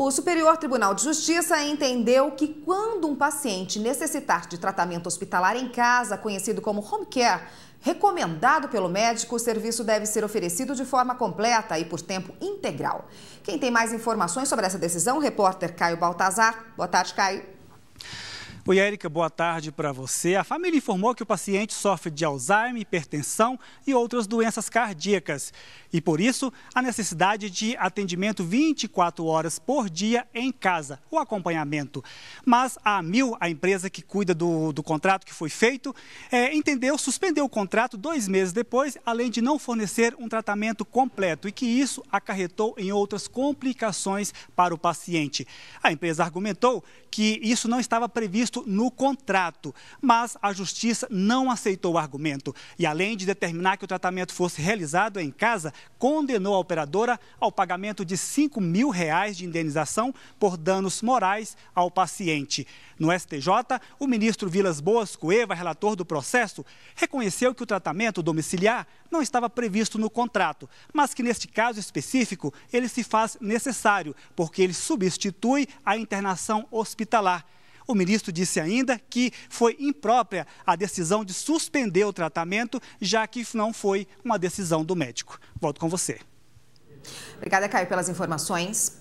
O Superior Tribunal de Justiça entendeu que quando um paciente necessitar de tratamento hospitalar em casa, conhecido como home care, Recomendado pelo médico, o serviço deve ser oferecido de forma completa e por tempo integral. Quem tem mais informações sobre essa decisão, o repórter Caio Baltazar. Boa tarde, Caio. Oi, Érica, boa tarde para você. A família informou que o paciente sofre de Alzheimer, hipertensão e outras doenças cardíacas. E por isso, a necessidade de atendimento 24 horas por dia em casa, o acompanhamento. Mas a mil, a empresa que cuida do, do contrato que foi feito, é, entendeu, suspendeu o contrato dois meses depois, além de não fornecer um tratamento completo e que isso acarretou em outras complicações para o paciente. A empresa argumentou que isso não estava previsto no contrato. Mas a justiça não aceitou o argumento e, além de determinar que o tratamento fosse realizado em casa, condenou a operadora ao pagamento de 5 mil reais de indenização por danos morais ao paciente. No STJ, o ministro Vilas Boas Cueva, relator do processo, reconheceu que o tratamento domiciliar não estava previsto no contrato, mas que neste caso específico ele se faz necessário, porque ele substitui a internação hospitalar o ministro disse ainda que foi imprópria a decisão de suspender o tratamento, já que não foi uma decisão do médico. Volto com você. Obrigada, Caio, pelas informações.